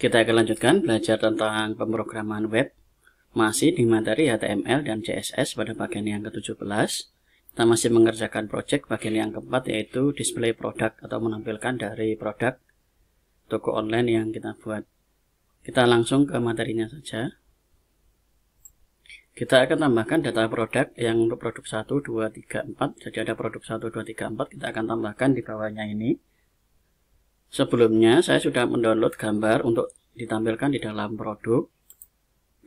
Kita akan lanjutkan belajar tentang pemrograman web masih di materi HTML dan CSS pada bagian yang ke-17. Kita masih mengerjakan project bagian yang keempat yaitu display produk atau menampilkan dari produk toko online yang kita buat. Kita langsung ke materinya saja. Kita akan tambahkan data produk yang untuk produk 1, 2, 3, 4. Jadi ada produk 1, 2, 3, 4. Kita akan tambahkan di bawahnya ini Sebelumnya saya sudah mendownload gambar untuk ditampilkan di dalam produk.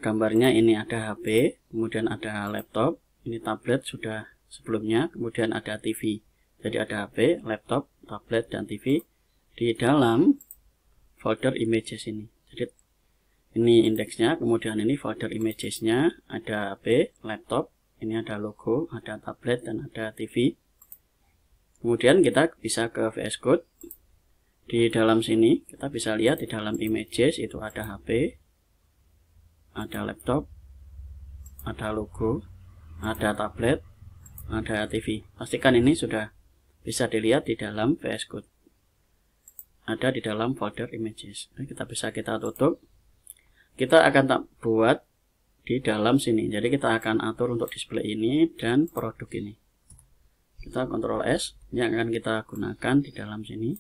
Gambarnya ini ada HP, kemudian ada laptop, ini tablet sudah sebelumnya, kemudian ada TV. Jadi ada HP, laptop, tablet, dan TV di dalam folder images ini. Jadi ini indeksnya, kemudian ini folder imagesnya, ada HP, laptop, ini ada logo, ada tablet, dan ada TV. Kemudian kita bisa ke VS Code, di dalam sini kita bisa lihat di dalam images itu ada HP, ada laptop, ada logo, ada tablet, ada TV. Pastikan ini sudah bisa dilihat di dalam VS Code. Ada di dalam folder images. kita bisa kita tutup. Kita akan buat di dalam sini. Jadi kita akan atur untuk display ini dan produk ini. Kita kontrol S yang akan kita gunakan di dalam sini.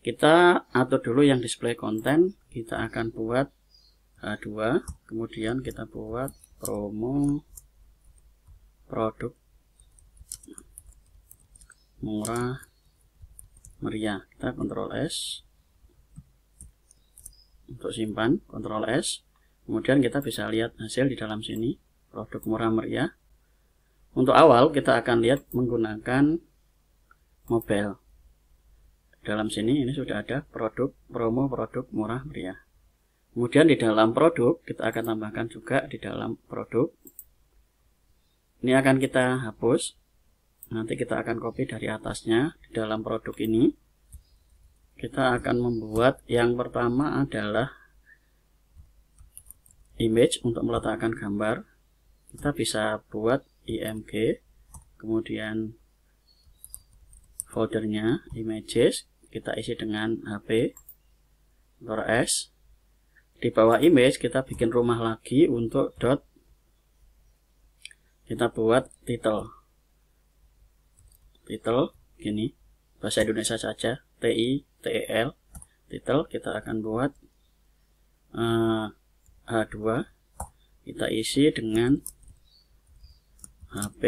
Kita atur dulu yang display konten. Kita akan buat H2. Eh, Kemudian kita buat promo produk murah meriah. Kita kontrol S untuk simpan, kontrol S. Kemudian kita bisa lihat hasil di dalam sini, produk murah meriah. Untuk awal kita akan lihat menggunakan mobile dalam sini ini sudah ada produk promo produk murah meriah. Kemudian di dalam produk kita akan tambahkan juga di dalam produk. Ini akan kita hapus. Nanti kita akan copy dari atasnya di dalam produk ini. Kita akan membuat yang pertama adalah image untuk meletakkan gambar. Kita bisa buat img, kemudian foldernya images kita isi dengan HP Ctrl S di bawah image kita bikin rumah lagi untuk dot kita buat title title gini bahasa Indonesia saja TI TEL title kita akan buat uh, eh, H2 kita isi dengan HP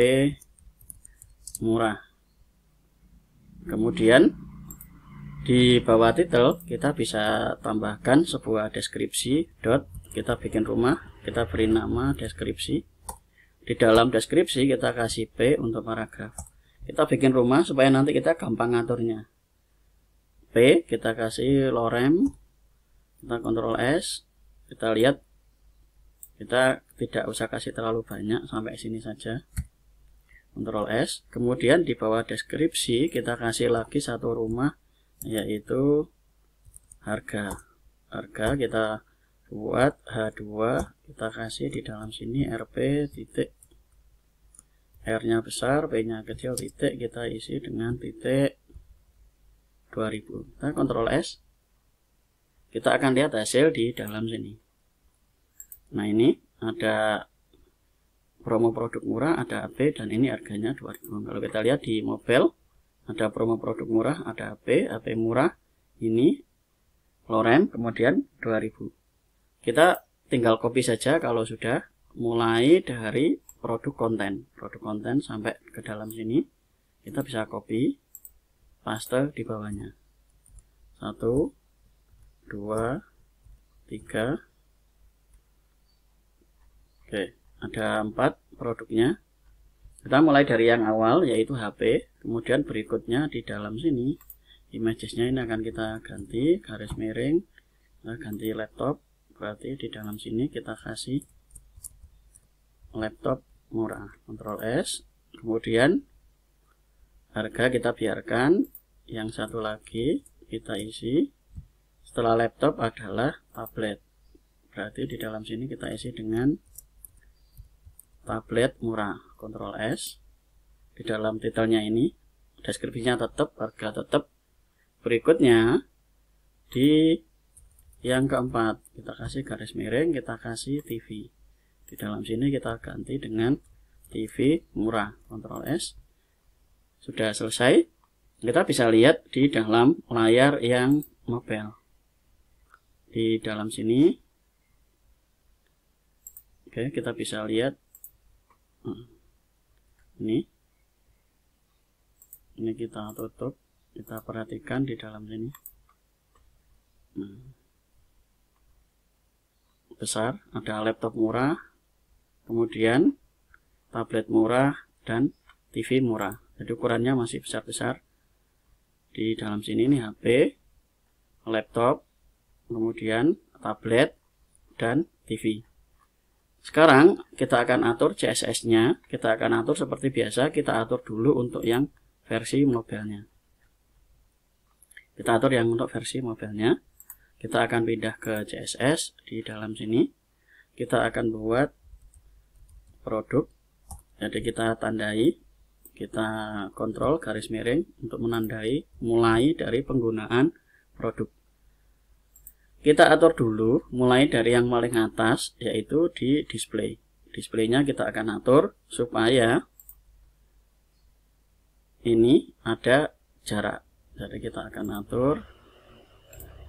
murah kemudian di bawah titel kita bisa tambahkan sebuah deskripsi dot kita bikin rumah, kita beri nama deskripsi. Di dalam deskripsi kita kasih P untuk paragraf. Kita bikin rumah supaya nanti kita gampang ngaturnya. P kita kasih lorem, kita kontrol S, kita lihat kita tidak usah kasih terlalu banyak sampai sini saja. Kontrol S. Kemudian di bawah deskripsi kita kasih lagi satu rumah yaitu harga harga kita buat H2 kita kasih di dalam sini RP titik R nya besar P nya kecil titik kita isi dengan titik 2000 kita kontrol S kita akan lihat hasil di dalam sini nah ini ada promo produk murah ada AP dan ini harganya 2000 kalau kita lihat di mobile ada promo produk murah, ada HP, HP murah, ini Lorem, kemudian 2000. Kita tinggal copy saja kalau sudah mulai dari produk konten. Produk konten sampai ke dalam sini. Kita bisa copy, paste di bawahnya. Satu, dua, tiga, Oke, ada empat produknya. Kita mulai dari yang awal yaitu HP, kemudian berikutnya di dalam sini imagesnya ini akan kita ganti garis miring, kita eh, ganti laptop, berarti di dalam sini kita kasih laptop murah, Ctrl S, kemudian harga kita biarkan, yang satu lagi kita isi, setelah laptop adalah tablet, berarti di dalam sini kita isi dengan tablet murah Ctrl S di dalam titelnya ini deskripsinya tetap harga tetap berikutnya di yang keempat kita kasih garis miring kita kasih TV di dalam sini kita ganti dengan TV murah Ctrl S sudah selesai kita bisa lihat di dalam layar yang mobile di dalam sini Oke, kita bisa lihat Hmm. ini ini kita tutup kita perhatikan di dalam sini hmm. besar ada laptop murah kemudian tablet murah dan TV murah jadi ukurannya masih besar-besar di dalam sini ini HP laptop kemudian tablet dan TV sekarang kita akan atur CSS-nya, kita akan atur seperti biasa, kita atur dulu untuk yang versi mobilenya. Kita atur yang untuk versi mobilenya. Kita akan pindah ke CSS di dalam sini. Kita akan buat produk. Jadi kita tandai, kita kontrol garis miring untuk menandai mulai dari penggunaan produk. Kita atur dulu mulai dari yang paling atas yaitu di display. Displaynya kita akan atur supaya ini ada jarak. Jadi kita akan atur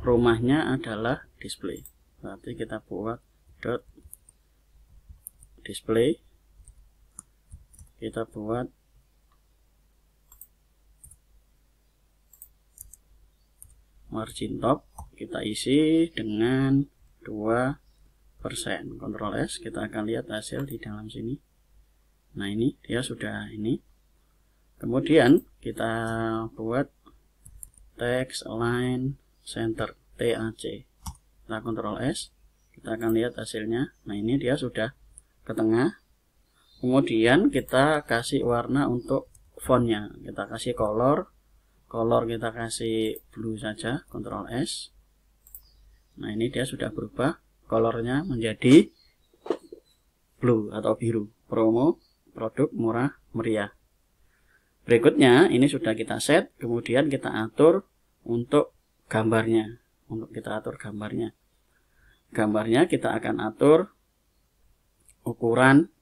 rumahnya adalah display. Berarti kita buat dot display kita buat margin top kita isi dengan 2 persen kontrol S kita akan lihat hasil di dalam sini nah ini dia sudah ini kemudian kita buat text line center TAC kita kontrol S kita akan lihat hasilnya nah ini dia sudah ke tengah kemudian kita kasih warna untuk fontnya kita kasih color color kita kasih blue saja kontrol S Nah ini dia sudah berubah kolornya menjadi blue atau biru. Promo produk murah meriah. Berikutnya ini sudah kita set, kemudian kita atur untuk gambarnya. Untuk kita atur gambarnya. Gambarnya kita akan atur ukuran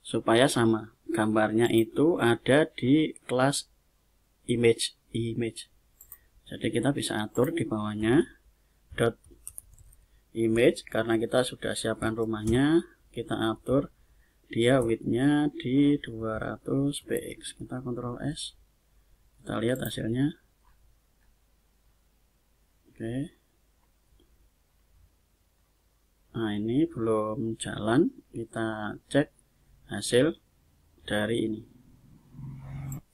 supaya sama. Gambarnya itu ada di kelas image image. Jadi kita bisa atur di bawahnya dot image karena kita sudah siapkan rumahnya kita atur dia widthnya di 200 px kita kontrol s kita lihat hasilnya oke okay. nah ini belum jalan kita cek hasil dari ini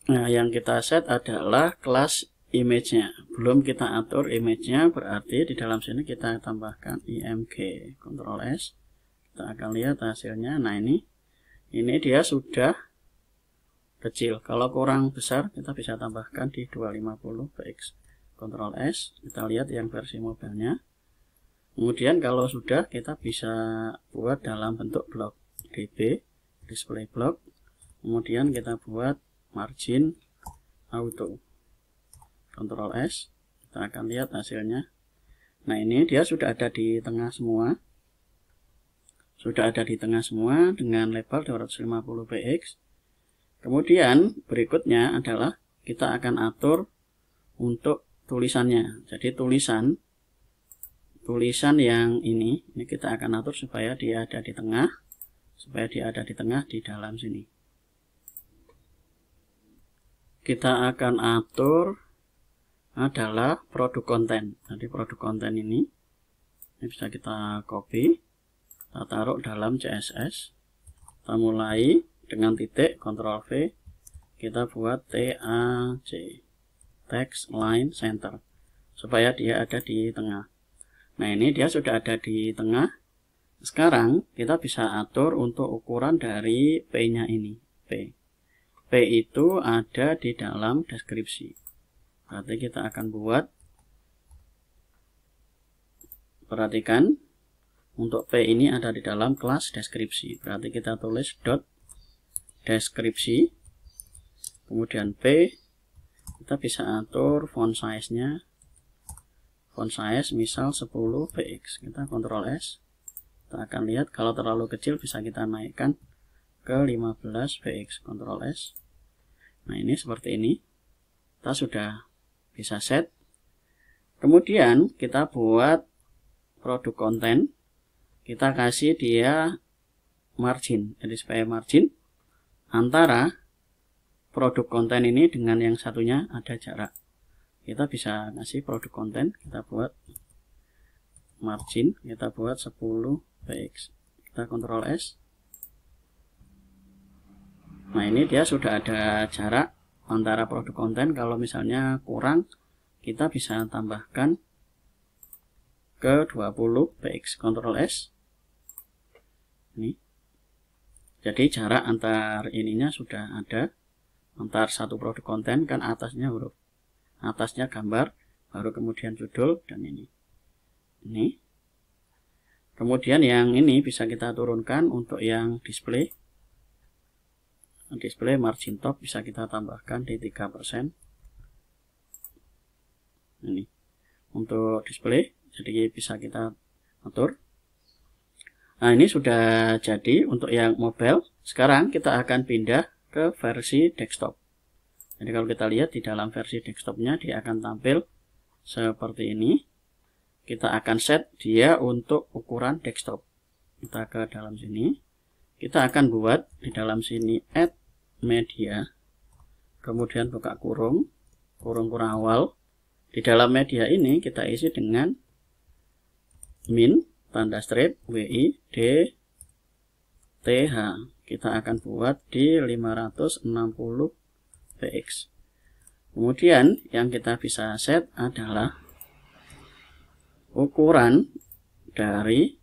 nah yang kita set adalah kelas image nya belum kita atur image-nya berarti di dalam sini kita tambahkan img Control S kita akan lihat hasilnya nah ini ini dia sudah kecil kalau kurang besar kita bisa tambahkan di 250 px Control S kita lihat yang versi mobilnya kemudian kalau sudah kita bisa buat dalam bentuk blok db display block kemudian kita buat margin auto Ctrl S. Kita akan lihat hasilnya. Nah ini dia sudah ada di tengah semua. Sudah ada di tengah semua dengan lebar 250 px. Kemudian berikutnya adalah kita akan atur untuk tulisannya. Jadi tulisan tulisan yang ini, ini kita akan atur supaya dia ada di tengah, supaya dia ada di tengah di dalam sini. Kita akan atur adalah produk konten. Jadi produk konten ini, ini bisa kita copy, kita taruh dalam CSS. Kita mulai dengan titik Ctrl V, kita buat TAC, text line center, supaya dia ada di tengah. Nah ini dia sudah ada di tengah. Sekarang kita bisa atur untuk ukuran dari P-nya ini, P. P itu ada di dalam deskripsi berarti kita akan buat perhatikan untuk P ini ada di dalam kelas deskripsi berarti kita tulis dot deskripsi kemudian P kita bisa atur font size nya font size misal 10 px kita kontrol S kita akan lihat kalau terlalu kecil bisa kita naikkan ke 15 px kontrol S nah ini seperti ini kita sudah bisa set. Kemudian kita buat produk konten, kita kasih dia margin, jadi supaya margin antara produk konten ini dengan yang satunya ada jarak. Kita bisa ngasih produk konten, kita buat margin, kita buat 10 px. Kita kontrol S. Nah ini dia sudah ada jarak antara produk konten kalau misalnya kurang kita bisa tambahkan ke 20 px control s ini jadi jarak antar ininya sudah ada antar satu produk konten kan atasnya huruf atasnya gambar baru kemudian judul dan ini ini kemudian yang ini bisa kita turunkan untuk yang display display margin top bisa kita tambahkan di 3% ini untuk display jadi bisa kita atur nah ini sudah jadi untuk yang mobile sekarang kita akan pindah ke versi desktop jadi kalau kita lihat di dalam versi desktopnya dia akan tampil seperti ini kita akan set dia untuk ukuran desktop kita ke dalam sini kita akan buat di dalam sini add media kemudian buka kurung kurung kurung awal di dalam media ini kita isi dengan min tanda strip wi d th kita akan buat di 560 px kemudian yang kita bisa set adalah ukuran dari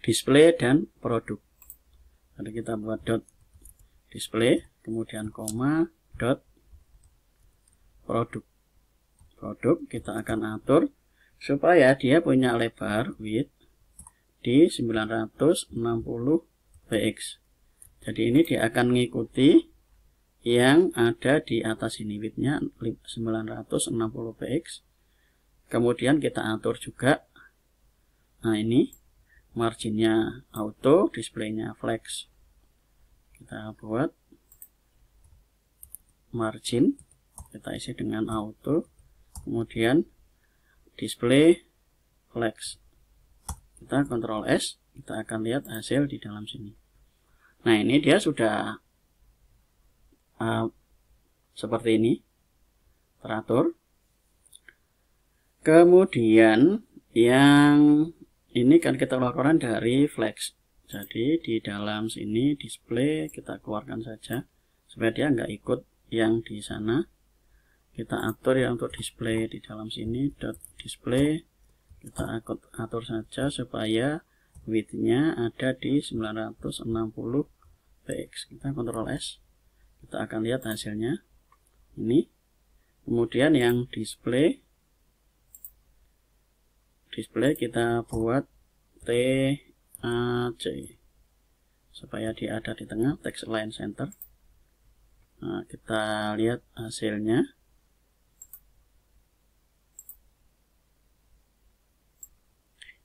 display dan produk. Jadi kita buat dot display, kemudian koma dot produk. Produk kita akan atur supaya dia punya lebar width di 960 px. Jadi ini dia akan mengikuti yang ada di atas ini widthnya 960 px. Kemudian kita atur juga. Nah ini marginnya auto, displaynya flex. Kita buat margin, kita isi dengan auto, kemudian display flex. Kita kontrol S, kita akan lihat hasil di dalam sini. Nah ini dia sudah uh, seperti ini, teratur. Kemudian yang ini kan kita lakukan dari flex jadi di dalam sini display kita keluarkan saja supaya dia nggak ikut yang di sana kita atur ya untuk display di dalam sini dot display kita atur, saja supaya widthnya ada di 960 px kita kontrol s kita akan lihat hasilnya ini kemudian yang display display kita buat TAC supaya dia ada di tengah text line center nah, kita lihat hasilnya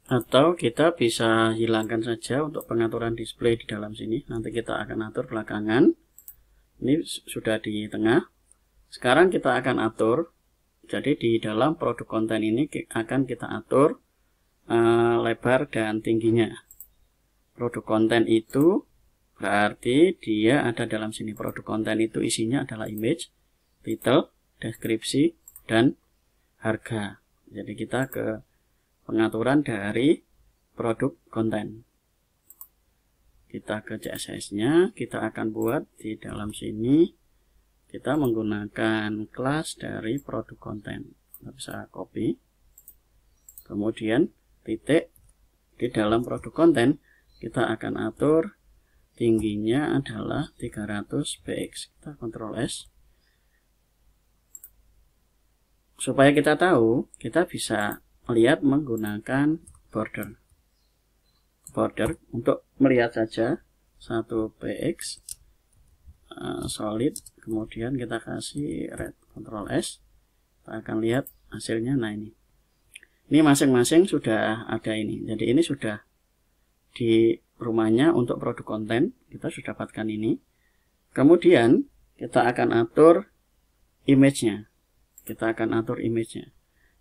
atau kita bisa hilangkan saja untuk pengaturan display di dalam sini nanti kita akan atur belakangan ini sudah di tengah sekarang kita akan atur jadi di dalam produk konten ini akan kita atur uh, lebar dan tingginya. Produk konten itu berarti dia ada dalam sini. Produk konten itu isinya adalah image, title, deskripsi, dan harga. Jadi kita ke pengaturan dari produk konten. Kita ke CSS-nya, kita akan buat di dalam sini kita menggunakan kelas dari produk konten kita bisa copy kemudian titik di dalam produk konten kita akan atur tingginya adalah 300 px kita kontrol s supaya kita tahu kita bisa melihat menggunakan border border untuk melihat saja 1 px eh, solid kemudian kita kasih red control S kita akan lihat hasilnya nah ini ini masing-masing sudah ada ini jadi ini sudah di rumahnya untuk produk konten kita sudah dapatkan ini kemudian kita akan atur image-nya kita akan atur image-nya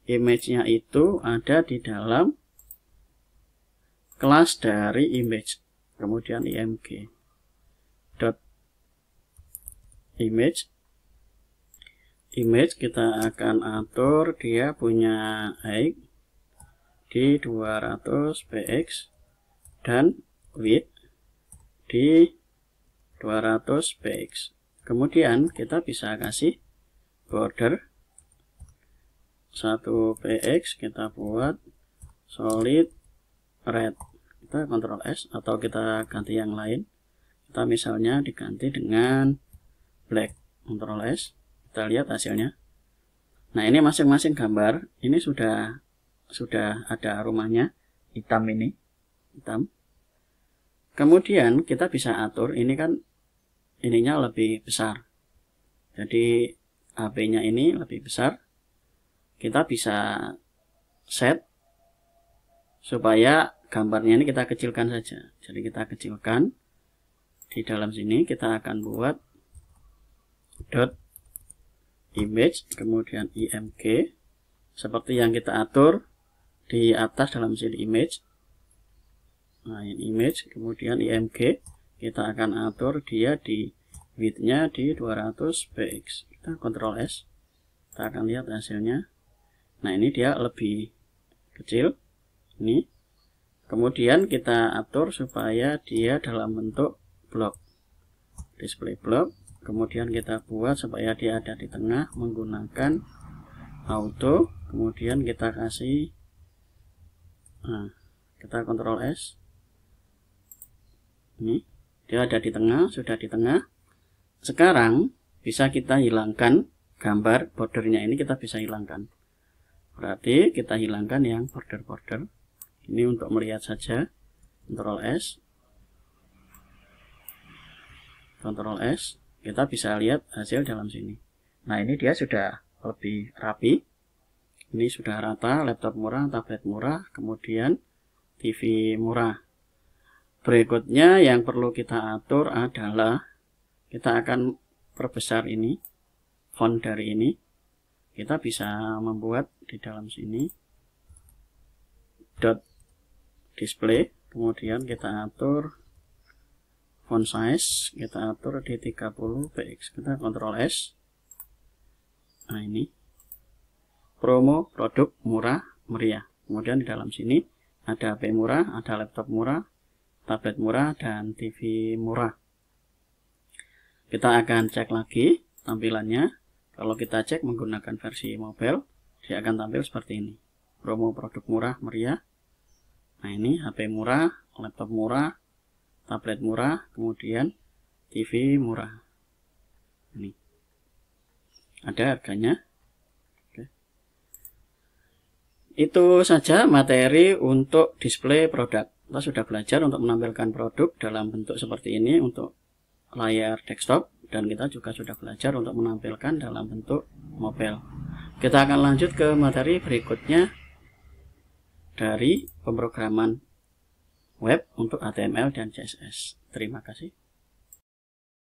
image-nya itu ada di dalam kelas dari image kemudian img image image kita akan atur dia punya height di 200 px dan width di 200 px kemudian kita bisa kasih border 1 px kita buat solid red kita kontrol S atau kita ganti yang lain kita misalnya diganti dengan black Ctrl S kita lihat hasilnya nah ini masing-masing gambar ini sudah sudah ada rumahnya hitam ini hitam kemudian kita bisa atur ini kan ininya lebih besar jadi HP-nya ini lebih besar kita bisa set supaya gambarnya ini kita kecilkan saja jadi kita kecilkan di dalam sini kita akan buat dot image kemudian img seperti yang kita atur di atas dalam sini image nah ini image kemudian img kita akan atur dia di widthnya di 200 px kita kontrol s kita akan lihat hasilnya nah ini dia lebih kecil ini kemudian kita atur supaya dia dalam bentuk blok display block kemudian kita buat supaya dia ada di tengah menggunakan auto kemudian kita kasih nah, kita kontrol S ini dia ada di tengah sudah di tengah sekarang bisa kita hilangkan gambar bordernya ini kita bisa hilangkan berarti kita hilangkan yang border-border ini untuk melihat saja Ctrl S Ctrl S kita bisa lihat hasil dalam sini nah ini dia sudah lebih rapi ini sudah rata laptop murah tablet murah kemudian TV murah berikutnya yang perlu kita atur adalah kita akan perbesar ini font dari ini kita bisa membuat di dalam sini dot display kemudian kita atur font size kita atur di 30 px kita kontrol s nah ini promo produk murah meriah kemudian di dalam sini ada HP murah ada laptop murah tablet murah dan TV murah kita akan cek lagi tampilannya kalau kita cek menggunakan versi mobile dia akan tampil seperti ini promo produk murah meriah nah ini HP murah laptop murah tablet murah, kemudian TV murah. Ini. Ada harganya. Oke. Itu saja materi untuk display produk. Kita sudah belajar untuk menampilkan produk dalam bentuk seperti ini untuk layar desktop dan kita juga sudah belajar untuk menampilkan dalam bentuk mobile. Kita akan lanjut ke materi berikutnya dari pemrograman web untuk HTML dan CSS. Terima kasih.